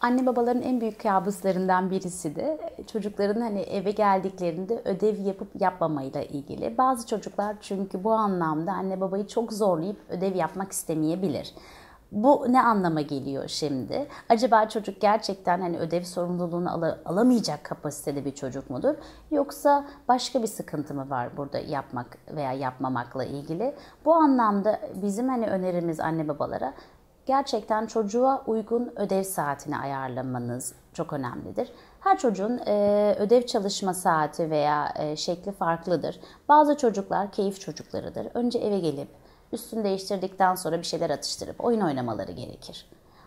anne babaların en büyük kabuslarından birisi de çocukların hani eve geldiklerinde ödev yapıp yapmamayla ilgili. Bazı çocuklar çünkü bu anlamda anne babayı çok zorlayıp ödev yapmak istemeyebilir. Bu ne anlama geliyor şimdi? Acaba çocuk gerçekten hani ödev sorumluluğunu al alamayacak kapasitede bir çocuk mudur? Yoksa başka bir sıkıntı mı var burada yapmak veya yapmamakla ilgili? Bu anlamda bizim hani önerimiz anne babalara gerçekten çocuğa uygun ödev saatini ayarlamanız çok önemlidir. Her çocuğun e, ödev çalışma saati veya e, şekli farklıdır. Bazı çocuklar keyif çocuklarıdır. Önce eve gelip üstünü değiştirdikten sonra bir şeyler atıştırıp oyun oynamaları gerekir.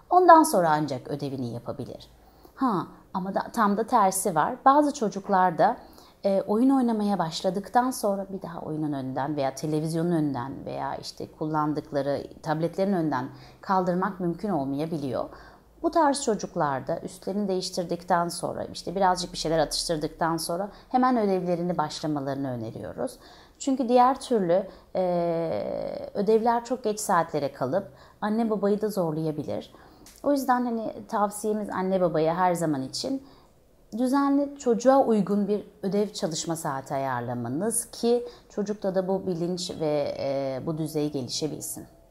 Ondan sonra ancak ödevini yapabilir. Ha ama da, tam da tersi var. Bazı çocuklar çocuklarda e, oyun oynamaya başladıktan sonra bir daha oyunun önünden veya televizyonun önünden veya işte kullandıkları tabletlerin önünden kaldırmak mümkün olmayabiliyor. Bu tarz çocuklarda üstlerini değiştirdikten sonra işte birazcık bir şeyler atıştırdıktan sonra hemen ödevlerini başlamalarını öneriyoruz. Çünkü diğer türlü e, ödevler çok geç saatlere kalıp anne babayı da zorlayabilir. O yüzden hani tavsiyemiz anne babaya her zaman için düzenli çocuğa uygun bir ödev çalışma saati ayarlamanız ki çocukta da bu bilinç ve e, bu düzey gelişebilsin.